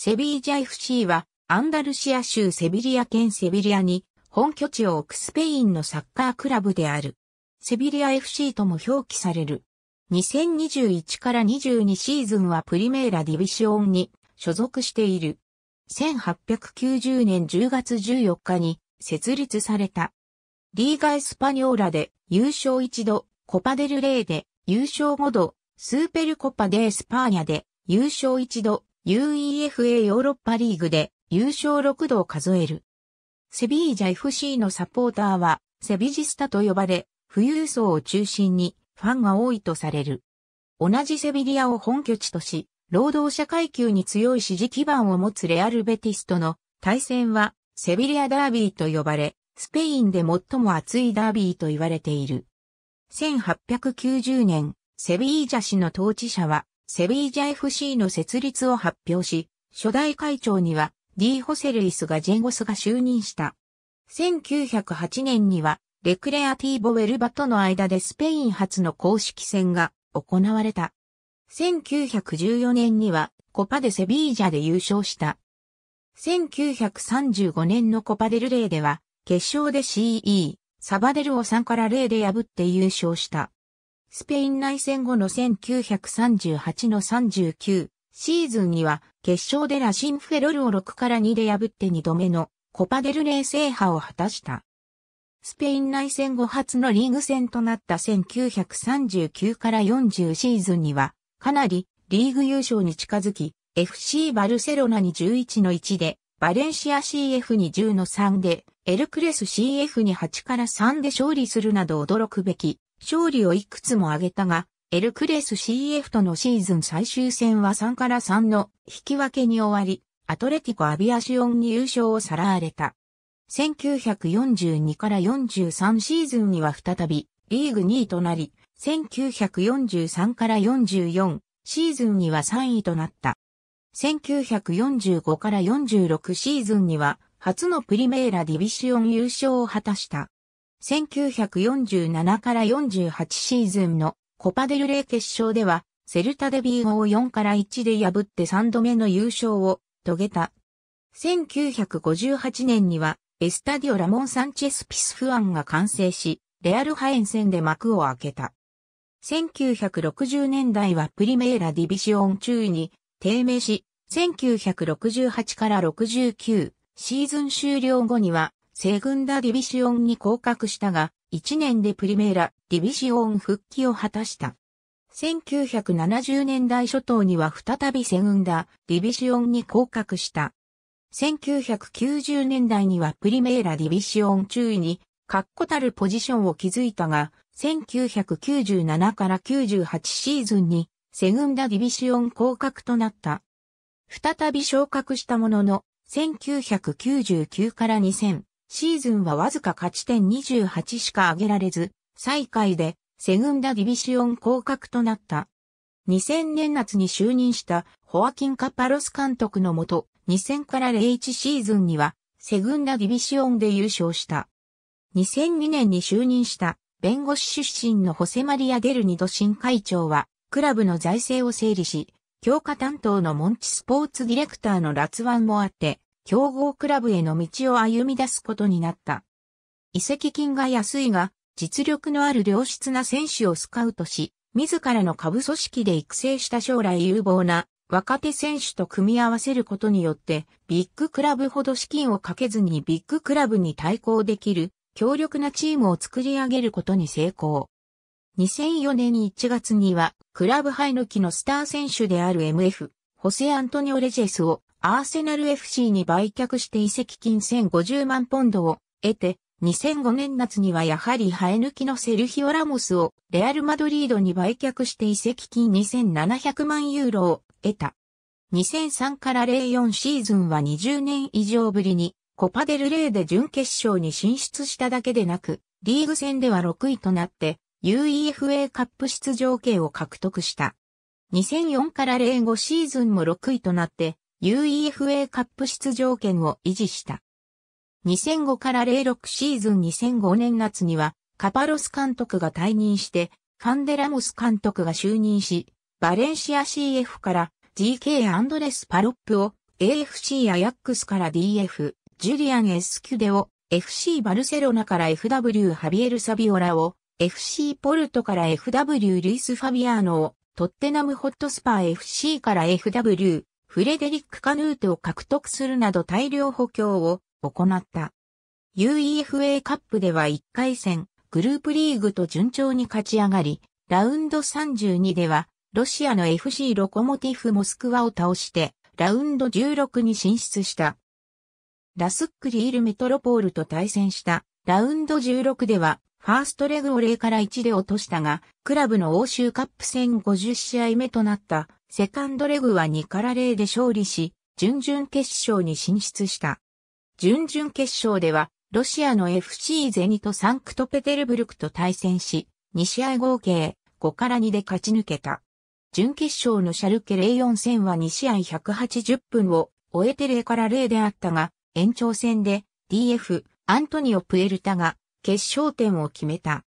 セビージャ FC は、アンダルシア州セビリア県セビリアに、本拠地を置くスペインのサッカークラブである。セビリア FC とも表記される。2021から22シーズンはプリメーラディビシオンに所属している。1890年10月14日に設立された。リーガ・エスパニョーラで優勝一度、コパデルレイで優勝5度、スーペルコパデ・エスパーニャで優勝一度、UEFA ヨーロッパリーグで優勝6度を数える。セビージャ FC のサポーターはセビジスタと呼ばれ、富裕層を中心にファンが多いとされる。同じセビリアを本拠地とし、労働者階級に強い支持基盤を持つレアルベティスとの対戦はセビリアダービーと呼ばれ、スペインで最も熱いダービーと言われている。1890年、セビージャ氏の統治者はセビージャ FC の設立を発表し、初代会長にはデー・ホセルイスがジェンゴスが就任した。1908年には、レクレアティーボ・ウェルバとの間でスペイン初の公式戦が行われた。1914年にはコパでセビージャで優勝した。1935年のコパデルレーでは決勝で CE、サバデルを3から0で破って優勝した。スペイン内戦後の1938の39シーズンには決勝でラシンフェロルを6から2で破って2度目のコパデルレー制覇を果たした。スペイン内戦後初のリーグ戦となった1939から40シーズンにはかなりリーグ優勝に近づき FC バルセロナに11の1でバレンシア CF に10の3でエルクレス CF に8から3で勝利するなど驚くべき勝利をいくつも挙げたが、エルクレス CF とのシーズン最終戦は3から3の引き分けに終わり、アトレティコ・アビアシオンに優勝をさらわれた。1942から43シーズンには再びリーグ2位となり、1943から44シーズンには3位となった。1945から46シーズンには初のプリメーラディビシオン優勝を果たした。1947から48シーズンのコパデルレイ決勝では、セルタデビーゴを4から1で破って3度目の優勝を遂げた。1958年には、エスタディオ・ラモン・サンチェス・ピスフアンが完成し、レアルハエン戦で幕を開けた。1960年代はプリメーラ・ディビシオン中位に低迷し、1968から69シーズン終了後にはセグンダディビシオンに降格したが、1年でプリメーラ、ディビシオン復帰を果たした。1970年代初頭には再びセグンダ、ディビシオンに降格した。1990年代にはプリメーラディビシオン中位に、確固たるポジションを築いたが、1997から98シーズンに、セグンダディビシオン降格となった。再び昇格したものの、1999から2000、シーズンはわずか勝ち点28しか挙げられず、最下位でセグンダディビシオン降格となった。2000年夏に就任したホアキン・カパロス監督のもと、2000から01シーズンにはセグンダディビシオンで優勝した。2002年に就任した弁護士出身のホセマリア・デルニド新会長は、クラブの財政を整理し、強化担当のモンチスポーツディレクターのラツワンもあって、強豪クラブへの道を歩み出すことになった。移籍金が安いが、実力のある良質な選手をスカウトし、自らの下部組織で育成した将来有望な若手選手と組み合わせることによって、ビッグクラブほど資金をかけずにビッグクラブに対抗できる強力なチームを作り上げることに成功。2004年1月には、クラブハイ抜きのスター選手である MF、ホセ・アントニオ・レジェスをアーセナル FC に売却して移籍金1050万ポンドを得て、2005年夏にはやはり生え抜きのセルヒオ・ラモスをレアル・マドリードに売却して移籍金2700万ユーロを得た。2003から04シーズンは20年以上ぶりにコパデルレイで準決勝に進出しただけでなく、リーグ戦では6位となって UEFA カップ出場権を獲得した。2004から05シーズンも6位となって、UEFA カップ出場権を維持した。2005から06シーズン2005年夏には、カパロス監督が退任して、ファンデラモス監督が就任し、バレンシア CF から GK アンドレス・パロップを AFC アヤックスから DF、ジュリアン・エスキュデを FC バルセロナから FW ハビエル・サビオラを FC ポルトから FW ルイス・ファビアーノをトッテナムホットスパー FC から FW、フレデリック・カヌーテを獲得するなど大量補強を行った。UEFA カップでは1回戦、グループリーグと順調に勝ち上がり、ラウンド32では、ロシアの FC ロコモティフ・モスクワを倒して、ラウンド16に進出した。ラスックリール・メトロポールと対戦した、ラウンド16では、ファーストレグを0から1で落としたが、クラブの欧州カップ戦50試合目となったセカンドレグは2から0で勝利し、準々決勝に進出した。準々決勝では、ロシアの FC ゼニとサンクトペテルブルクと対戦し、2試合合計5から2で勝ち抜けた。準決勝のシャルケ04戦は2試合180分を終えて0から0であったが、延長戦で DF アントニオ・プエルタが決勝点を決めた。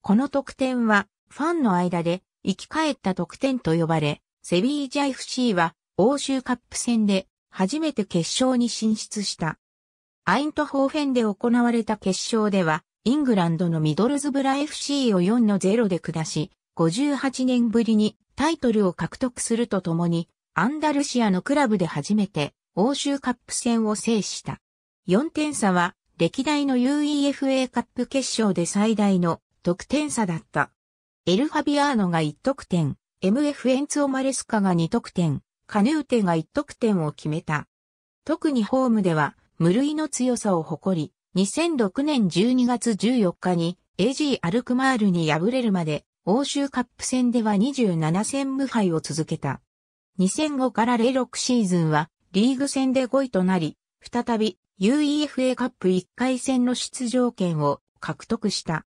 この得点はファンの間で生き返った得点と呼ばれ、セビージャ FC は欧州カップ戦で初めて決勝に進出した。アイントホーフェンで行われた決勝では、イングランドのミドルズブラ FC を4の0で下し、58年ぶりにタイトルを獲得するとともに、アンダルシアのクラブで初めて欧州カップ戦を制した。4点差は歴代の UEFA カップ決勝で最大の得点差だった。エル・ファビアーノが1得点、MF エンツオ・マレスカが2得点、カヌーテが1得点を決めた。特にホームでは無類の強さを誇り、2006年12月14日に AG アルクマールに敗れるまで欧州カップ戦では27戦無敗を続けた。2005から06シーズンはリーグ戦で5位となり、再び UEFA カップ1回戦の出場権を獲得した。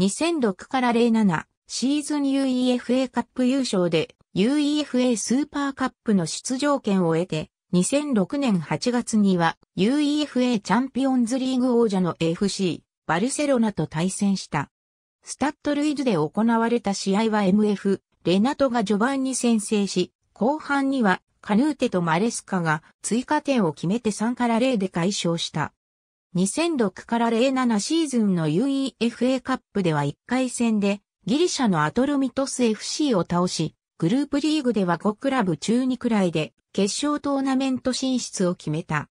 2006から07シーズン UEFA カップ優勝で UEFA スーパーカップの出場権を得て2006年8月には UEFA チャンピオンズリーグ王者の FC バルセロナと対戦した。スタッドルイズで行われた試合は MF レナトが序盤に先制し、後半にはカヌーテとマレスカが追加点を決めて3から0で解消した。2006から07シーズンの UEFA カップでは1回戦でギリシャのアトルミトス FC を倒し、グループリーグでは5クラブ中2くらいで決勝トーナメント進出を決めた。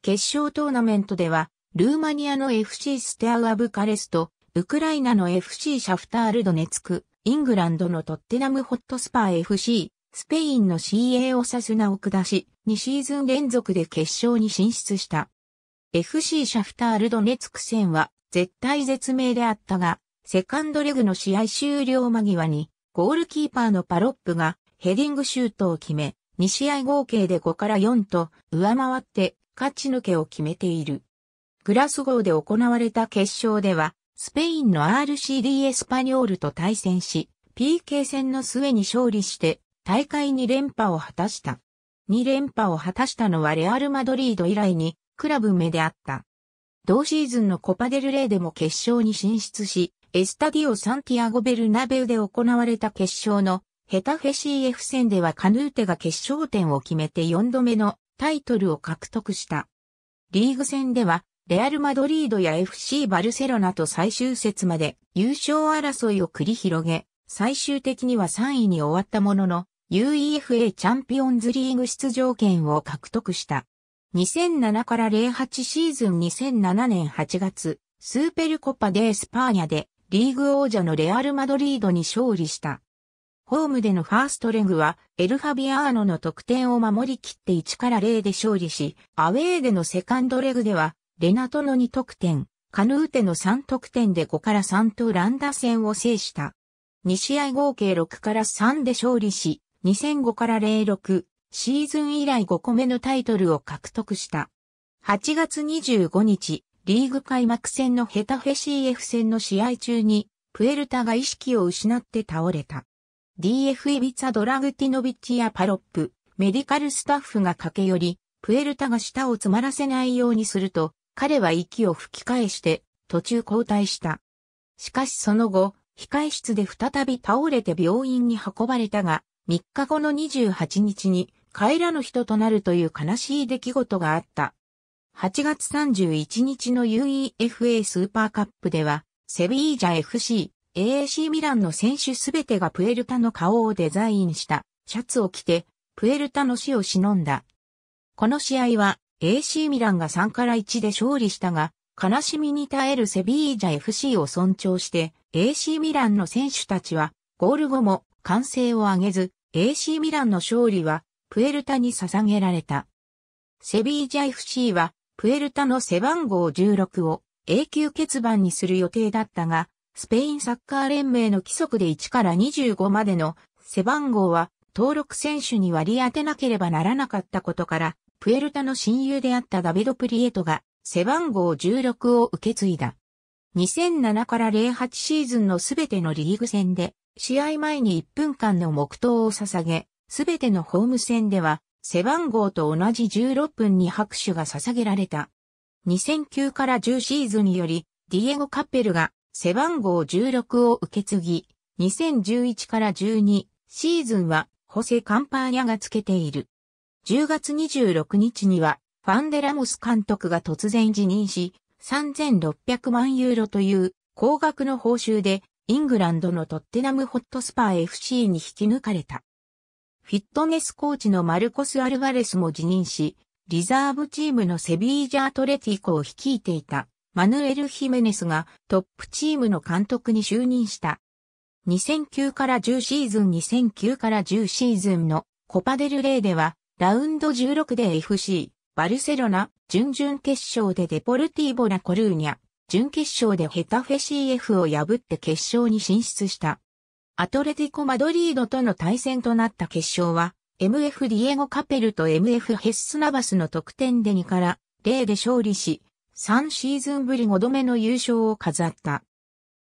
決勝トーナメントでは、ルーマニアの FC ステアウアブカレスト、ウクライナの FC シャフタールドネツク、イングランドのトッテナムホットスパー FC、スペインの CA オサスナを下し、2シーズン連続で決勝に進出した。FC シャフタールドネツク戦は絶対絶命であったが、セカンドレグの試合終了間際に、ゴールキーパーのパロップがヘディングシュートを決め、2試合合計で5から4と上回って勝ち抜けを決めている。グラスゴーで行われた決勝では、スペインの RCD エスパニョールと対戦し、PK 戦の末に勝利して大会2連覇を果たした。2連覇を果たしたのはレアル・マドリード以来にクラブ目であった。同シーズンのコパデルレーでも決勝に進出し、エスタディオ・サンティアゴ・ベルナベウで行われた決勝のヘタフェ CF 戦ではカヌーテが決勝点を決めて4度目のタイトルを獲得した。リーグ戦では、レアル・マドリードや FC バルセロナと最終節まで優勝争いを繰り広げ、最終的には3位に終わったものの、UEFA チャンピオンズリーグ出場権を獲得した。2007から08シーズン2007年8月、スーペルコパデースパーニャでリーグ王者のレアル・マドリードに勝利した。ホームでのファーストレグは、エルファビアーノの得点を守り切って1から0で勝利し、アウェーでのセカンドレグでは、レナトの2得点、カヌーテの3得点で5から3とランダ戦を制した。2試合合計6から3で勝利し、2005から06シーズン以来5個目のタイトルを獲得した。8月25日、リーグ開幕戦のヘタフェ CF 戦の試合中に、プエルタが意識を失って倒れた。DF イビツァ・ドラグティノビッチやパロップ、メディカルスタッフが駆け寄り、プエルタが舌を詰まらせないようにすると、彼は息を吹き返して途中交代した。しかしその後、控室で再び倒れて病院に運ばれたが、3日後の28日に帰らぬ人となるという悲しい出来事があった。8月31日の UEFA スーパーカップでは、セビージャ FC、AAC ミランの選手すべてがプエルタの顔をデザインしたシャツを着て、プエルタの死を忍んだ。この試合は AC ミランが3から1で勝利したが、悲しみに耐えるセビージャ FC を尊重して、AC ミランの選手たちは、ゴール後も歓声を上げず、AC ミランの勝利は、プエルタに捧げられた。セビージャ FC は、プエルタの背番号16を永久欠番にする予定だったが、スペインサッカー連盟の規則で1から25までの背番号は登録選手に割り当てなければならなかったことから、プエルタの親友であったダビド・プリエトが背番号16を受け継いだ。2007から08シーズンのすべてのリーグ戦で試合前に1分間の黙祷を捧げ、すべてのホーム戦では、背番号と同じ16分に拍手が捧げられた。2009から10シーズンにより、ディエゴ・カッペルが背番号16を受け継ぎ、2011から12シーズンは、ホセ・カンパーニャがつけている。10月26日には、ファンデラモス監督が突然辞任し、3600万ユーロという高額の報酬でイングランドのトッテナムホットスパー FC に引き抜かれた。フィットネスコーチのマルコス・アルバレスも辞任し、リザーブチームのセビージャ・アトレティコを率いていたマヌエル・ヒメネスがトップチームの監督に就任した。2009から10シーズン2009から10シーズンのコパデルレイではラウンド16で FC バルセロナ準々決勝でデポルティーボ・ラ・コルーニャ準決勝でヘタフェ CF を破って決勝に進出した。アトレティコ・マドリードとの対戦となった決勝は、MF ディエゴ・カペルと MF ヘッス・ナバスの得点で2から0で勝利し、3シーズンぶり5度目の優勝を飾った。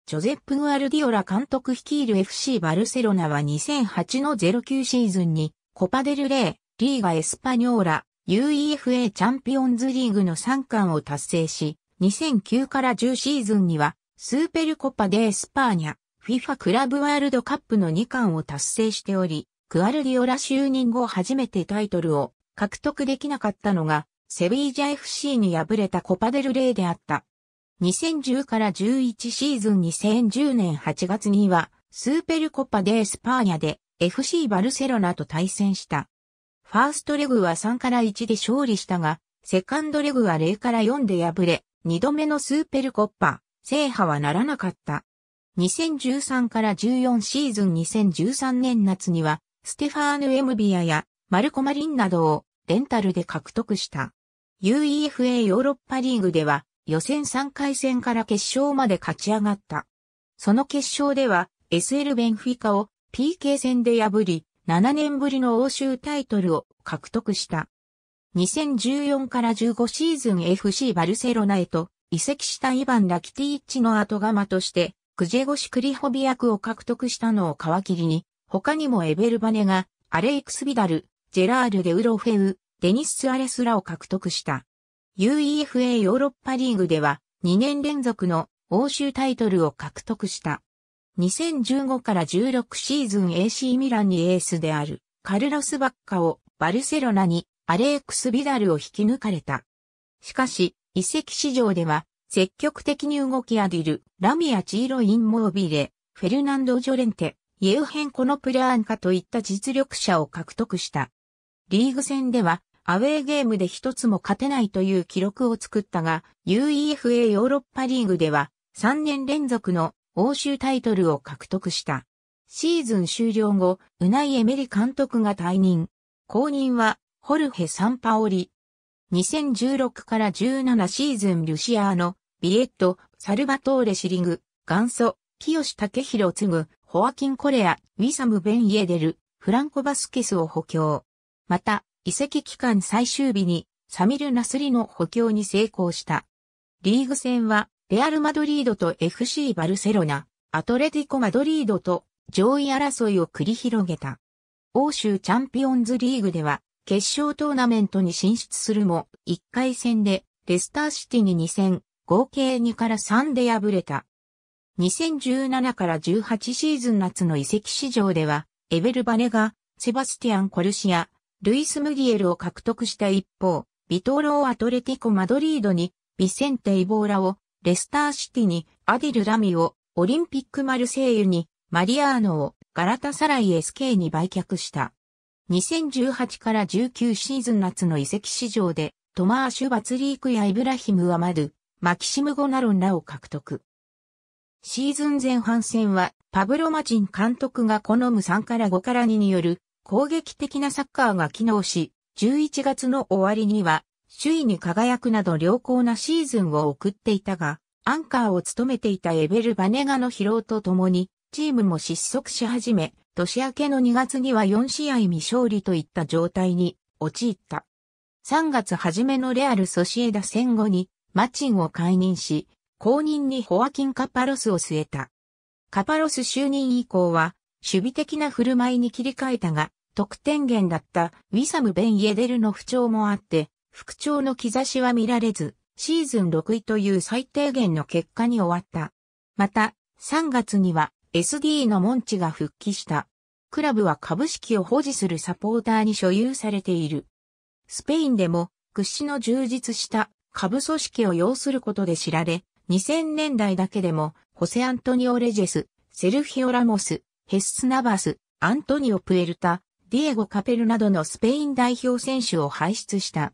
ジョゼップ・グアルディオラ監督率いる FC バルセロナは2008の09シーズンにコパデルレイ、リーガ・エスパニョーラ、UEFA チャンピオンズリーグの3冠を達成し、2009から10シーズンには、スーペルコパデエスパーニャ、フィファクラブワールドカップの2冠を達成しており、クアルディオラ就任後初めてタイトルを獲得できなかったのが、セビージャ FC に敗れたコパデルレイであった。2010から11シーズン2010年8月には、スーペルコパデエスパーニャで FC バルセロナと対戦した。ファーストレグは3から1で勝利したが、セカンドレグは0から4で敗れ、二度目のスーペルコッパ、制覇はならなかった。2013から14シーズン2013年夏には、ステファーヌ・エムビアやマルコ・マリンなどをレンタルで獲得した。UEFA ヨーロッパリーグでは予選3回戦から決勝まで勝ち上がった。その決勝では SL ベンフィカを PK 戦で破り、7年ぶりの欧州タイトルを獲得した。2014から15シーズン FC バルセロナへと移籍したイバン・ラキティッチの後釜として、クジェゴシ・クリホビ役を獲得したのを皮切りに、他にもエベルバネが、アレイクス・ビダル、ジェラール・デ・ウロフェウ、デニス・スアレスらを獲得した。UEFA ヨーロッパリーグでは、2年連続の欧州タイトルを獲得した。2015から16シーズン AC ミランにエースである、カルロス・バッカをバルセロナにアレークス・ビダルを引き抜かれた。しかし、遺跡市場では、積極的に動きアディル、ラミア・チーロ・イン・モービレ、フェルナンド・ジョレンテ、イエウヘンコのプラーンカといった実力者を獲得した。リーグ戦では、アウェーゲームで一つも勝てないという記録を作ったが、UEFA ヨーロッパリーグでは3年連続の欧州タイトルを獲得した。シーズン終了後、ウナイエメリ監督が退任。後任はホルヘ・サンパオリ。2016から17シーズンルシアーノ、ビエット、サルバトーレ・シリグ、元祖、清武ツ次、ホアキン・コレア、ウィサム・ベン・イエデル、フランコ・バスケスを補強。また、移籍期間最終日に、サミル・ナスリの補強に成功した。リーグ戦は、レアル・マドリードと FC バルセロナ、アトレティコ・マドリードと上位争いを繰り広げた。欧州チャンピオンズリーグでは、決勝トーナメントに進出するも、1回戦でレスターシティに2戦、合計2から3で敗れた。2017から18シーズン夏の移籍市場では、エベルバネがセバスティアン・コルシア、ルイス・ムギエルを獲得した一方、ビトーロー・アトレティコ・マドリードに、ビセンテ・イボーラを、レスターシティに、アディル・ラミを、オリンピック・マルセイユに、マリアーノを、ガラタサライ SK に売却した。2018から19シーズン夏の移籍市場で、トマーシュ・バツリークやイブラヒム・アマドゥ、マキシム・ゴナロンらを獲得。シーズン前半戦は、パブロ・マチン監督が好む3から5から2による攻撃的なサッカーが機能し、11月の終わりには、首位に輝くなど良好なシーズンを送っていたが、アンカーを務めていたエベル・バネガの疲労とともに、チームも失速し始め、年明けの2月には4試合未勝利といった状態に陥った。3月初めのレアル・ソシエダ戦後にマチンを解任し、後任にホアキン・カパロスを据えた。カパロス就任以降は、守備的な振る舞いに切り替えたが、得点源だったウィサム・ベン・イエデルの不調もあって、復調の兆しは見られず、シーズン6位という最低限の結果に終わった。また、3月には SD のモンチが復帰した。クラブは株式を保持するサポーターに所有されている。スペインでも屈指の充実した株組織を要することで知られ、2000年代だけでも、ホセ・アントニオ・レジェス、セルヒオ・ラモス、ヘス・ナバス、アントニオ・プエルタ、ディエゴ・カペルなどのスペイン代表選手を輩出した。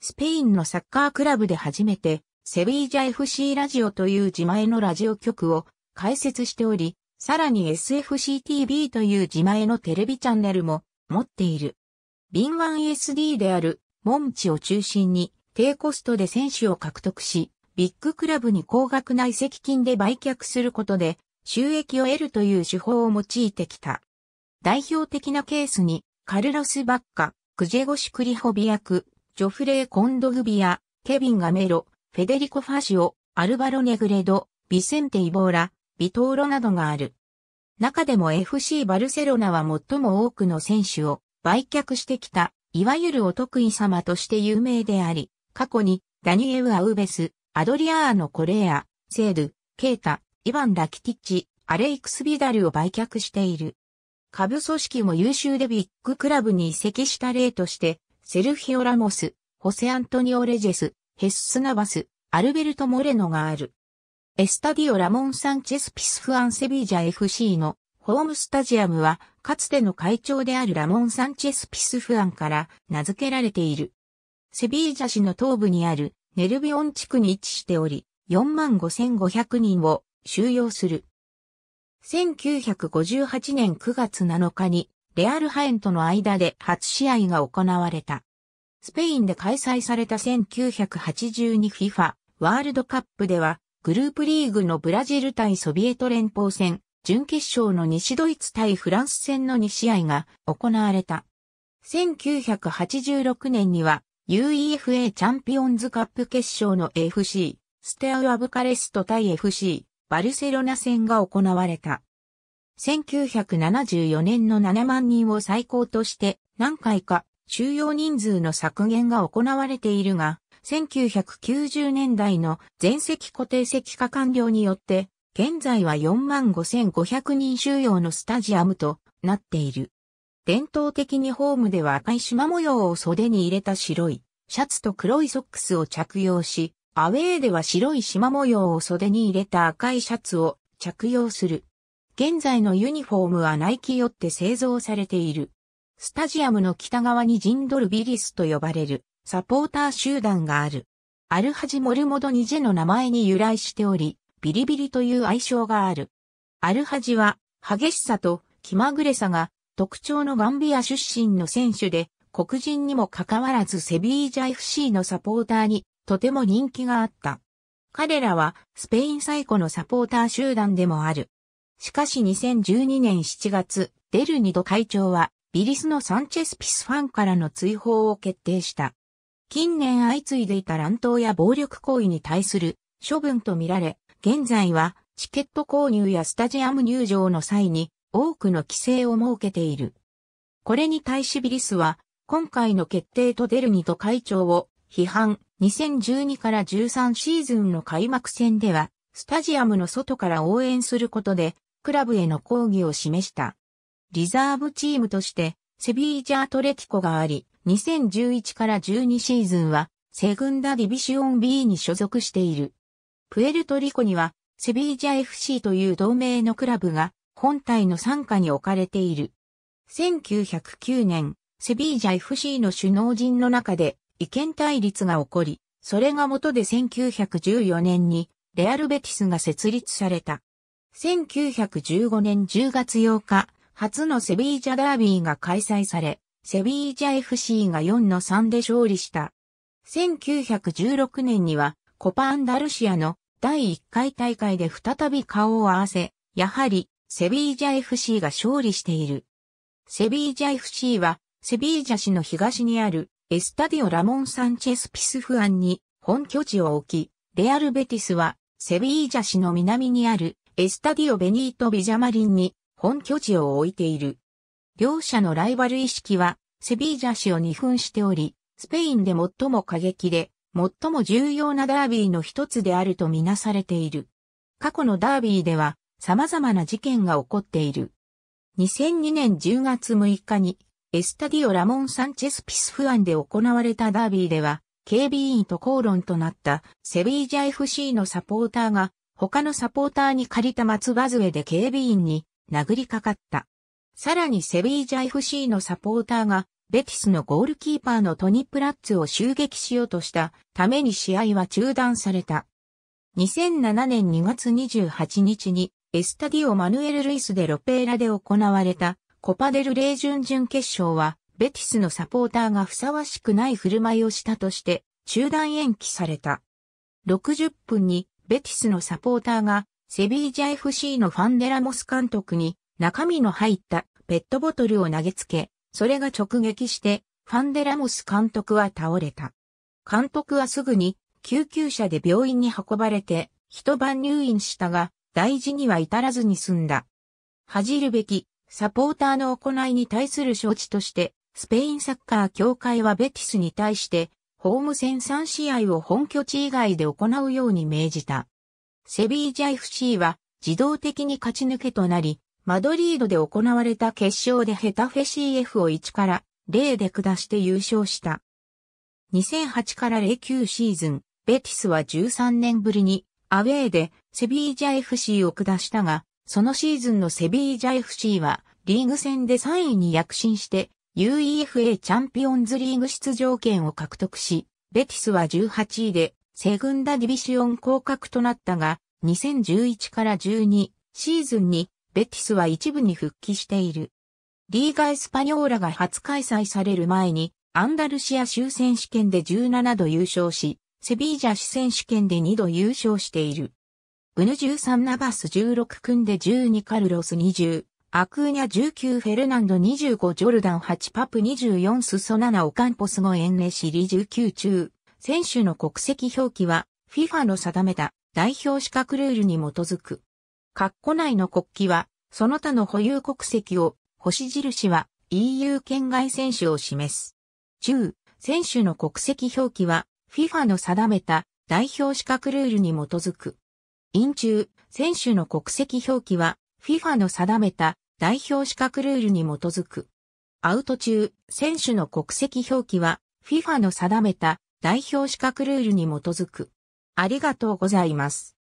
スペインのサッカークラブで初めて、セビージャ FC ラジオという自前のラジオ局を開設しており、さらに SFCTV という自前のテレビチャンネルも持っている。敏腕 SD であるモンチを中心に低コストで選手を獲得し、ビッグクラブに高額な移籍金で売却することで収益を得るという手法を用いてきた。代表的なケースにカルロス・バッカ、クジェゴシ・クリホビ役、ジョフレー・コンドグビア、ケビン・ガメロ、フェデリコ・ファシオ、アルバロ・ネグレド、ビセンテ・イボーラ、ビトーロなどがある。中でも FC バルセロナは最も多くの選手を売却してきた、いわゆるお得意様として有名であり、過去にダニエウ・アウベス、アドリアーノ・コレア、セール、ケータ、イヴァン・ラキティッチ、アレイクス・ビダルを売却している。下部組織も優秀でビッグクラブに移籍した例として、セルフィオ・ラモス、ホセ・アントニオ・レジェス、ヘッス・ナバス、アルベルト・モレノがある。エスタディオ・ラモン・サンチェス・ピスフアン・セビージャ FC のホームスタジアムは、かつての会長であるラモン・サンチェス・ピスフアンから名付けられている。セビージャ市の東部にあるネルビオン地区に位置しており、45,500人を収容する。1958年9月7日に、レアルハエンとの間で初試合が行われた。スペインで開催された 1982FIFA ワールドカップでは、グループリーグのブラジル対ソビエト連邦戦、準決勝の西ドイツ対フランス戦の2試合が行われた。1986年には UEFA チャンピオンズカップ決勝の FC、ステアウアブカレスト対 FC、バルセロナ戦が行われた。1974年の7万人を最高として何回か収容人数の削減が行われているが、1990年代の全席固定席化完了によって、現在は45,500人収容のスタジアムとなっている。伝統的にホームでは赤い縞模様を袖に入れた白いシャツと黒いソックスを着用し、アウェーでは白い縞模様を袖に入れた赤いシャツを着用する。現在のユニフォームはナイキよって製造されている。スタジアムの北側にジンドルビリスと呼ばれるサポーター集団がある。アルハジ・モルモドニジェの名前に由来しており、ビリビリという愛称がある。アルハジは、激しさと気まぐれさが特徴のガンビア出身の選手で、黒人にもかかわらずセビージャ FC のサポーターにとても人気があった。彼らはスペイン最古のサポーター集団でもある。しかし2012年7月、デルニド会長はビリスのサンチェスピスファンからの追放を決定した。近年相次いでいた乱闘や暴力行為に対する処分とみられ、現在はチケット購入やスタジアム入場の際に多くの規制を設けている。これに対しビリスは、今回の決定とデルニと会長を批判、2012から13シーズンの開幕戦では、スタジアムの外から応援することで、クラブへの抗議を示した。リザーブチームとして、セビージャ・アトレティコがあり、2011から12シーズンは、セグンダディビシオン B に所属している。プエルトリコには、セビージャ FC という同盟のクラブが、本体の傘下に置かれている。1909年、セビージャ FC の首脳陣の中で意見対立が起こり、それが元で1914年にレアルベティスが設立された。1915年10月8日、初のセビージャダービーが開催され、セビージャ FC が4の3で勝利した。1916年にはコパアンダルシアの第1回大会で再び顔を合わせ、やはりセビージャ FC が勝利している。セビージャ FC はセビージャ市の東にあるエスタディオ・ラモン・サンチェス・ピスフアンに本拠地を置き、レアル・ベティスはセビージャ市の南にあるエスタディオ・ベニート・ビジャマリンに本拠地を置いている。両者のライバル意識は、セビージャ氏を二分しており、スペインで最も過激で、最も重要なダービーの一つであるとみなされている。過去のダービーでは、様々な事件が起こっている。2002年10月6日に、エスタディオ・ラモン・サンチェス・ピスフアンで行われたダービーでは、警備員と口論となったセビージャ FC のサポーターが、他のサポーターに借りた松葉杖で警備員に殴りかかった。さらにセビージャ FC のサポーターが、ベティスのゴールキーパーのトニプラッツを襲撃しようとしたために試合は中断された。2007年2月28日に、エスタディオ・マヌエル・ルイス・でロペーラで行われたコパデル・レイ準々決勝は、ベティスのサポーターがふさわしくない振る舞いをしたとして、中断延期された。60分に、ベティスのサポーターが、セビージャ FC のファンデラモス監督に、中身の入ったペットボトルを投げつけ、それが直撃して、ファンデラモス監督は倒れた。監督はすぐに救急車で病院に運ばれて一晩入院したが大事には至らずに済んだ。恥じるべきサポーターの行いに対する承知としてスペインサッカー協会はベティスに対してホーム戦3試合を本拠地以外で行うように命じた。セビージャ FC は自動的に勝ち抜けとなりマドリードで行われた決勝でヘタフェ CF を1から0で下して優勝した。2008から09シーズン、ベティスは13年ぶりにアウェーでセビージャ FC を下したが、そのシーズンのセビージャ FC はリーグ戦で3位に躍進して UEFA チャンピオンズリーグ出場権を獲得し、ベティスは18位でセグンダディビシオン降格となったが、2011から12シーズンにベティスは一部に復帰している。リーガ・エスパニョーラが初開催される前に、アンダルシア州選手権で17度優勝し、セビージャ市選手権で2度優勝している。ブヌ13ナバス16んで12カルロス20、アクーニャ19フェルナンド25ジョルダン8パプ24スソ7オカンポスゴエンネシリ19中、選手の国籍表記は FIFA の定めた代表資格ルールに基づく。括弧内の国旗はその他の保有国籍を、星印は EU 圏外選手を示す。中、選手の国籍表記は FIFA の定めた代表資格ルールに基づく。因中、選手の国籍表記は FIFA の定めた代表資格ルールに基づく。アウト中、選手の国籍表記は FIFA の定めた代表資格ルールに基づく。ありがとうございます。